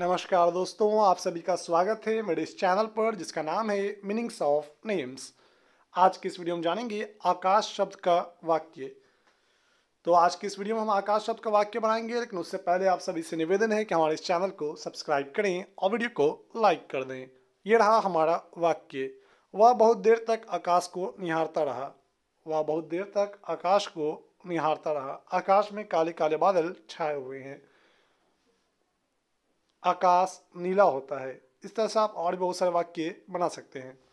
नमस्कार दोस्तों आप सभी का स्वागत है मेरे इस चैनल पर जिसका नाम है मीनिंग्स ऑफ नेम्स आज की इस वीडियो में जानेंगे आकाश शब्द का वाक्य तो आज की इस वीडियो में हम आकाश शब्द का वाक्य बनाएंगे लेकिन उससे पहले आप सभी से निवेदन है कि हमारे इस चैनल को सब्सक्राइब करें और वीडियो को लाइक कर दें यह रहा हमारा वाक्य वह बहुत देर तक आकाश को निहारता रहा वह बहुत देर तक आकाश को निहारता रहा आकाश में काले काले बादल छाए हुए हैं आकाश नीला होता है इस तरह से आप और भी बहुत सारे वाक्य बना सकते हैं